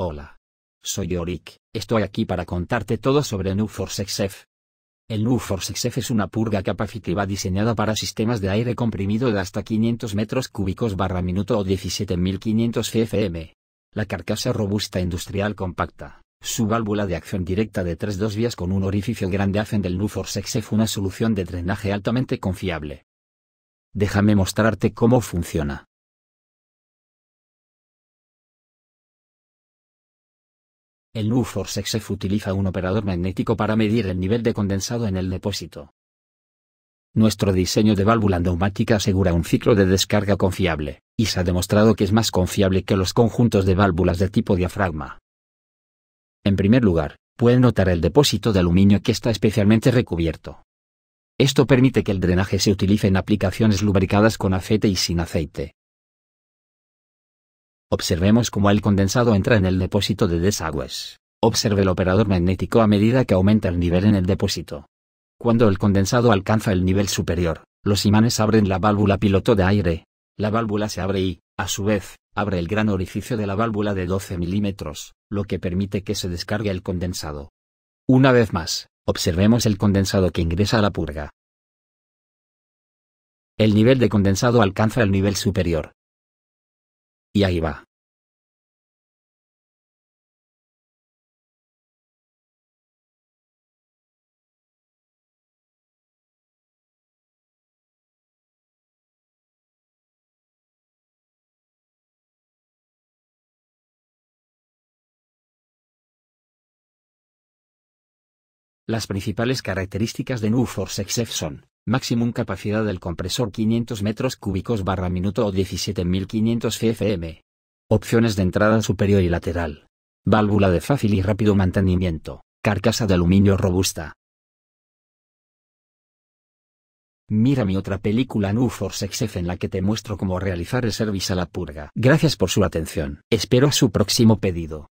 Hola. Soy Yorick, estoy aquí para contarte todo sobre NuForceXF. El XF es una purga capacitiva diseñada para sistemas de aire comprimido de hasta 500 metros cúbicos barra minuto o 17500 cfm. La carcasa robusta industrial compacta, su válvula de acción directa de 3-2 vías con un orificio grande hacen del NuForceXF una solución de drenaje altamente confiable. Déjame mostrarte cómo funciona. El u XF utiliza un operador magnético para medir el nivel de condensado en el depósito. Nuestro diseño de válvula neumática asegura un ciclo de descarga confiable, y se ha demostrado que es más confiable que los conjuntos de válvulas de tipo diafragma. En primer lugar, pueden notar el depósito de aluminio que está especialmente recubierto. Esto permite que el drenaje se utilice en aplicaciones lubricadas con aceite y sin aceite, Observemos cómo el condensado entra en el depósito de desagües. Observe el operador magnético a medida que aumenta el nivel en el depósito. Cuando el condensado alcanza el nivel superior, los imanes abren la válvula piloto de aire. La válvula se abre y, a su vez, abre el gran orificio de la válvula de 12 milímetros, lo que permite que se descargue el condensado. Una vez más, observemos el condensado que ingresa a la purga. El nivel de condensado alcanza el nivel superior, y ahí va. Las principales características de New Force son Máximo capacidad del compresor 500 metros cúbicos barra minuto o 17.500 cfm. Opciones de entrada superior y lateral. Válvula de fácil y rápido mantenimiento. Carcasa de aluminio robusta. Mira mi otra película New Force XF en la que te muestro cómo realizar el service a la purga. Gracias por su atención. Espero a su próximo pedido.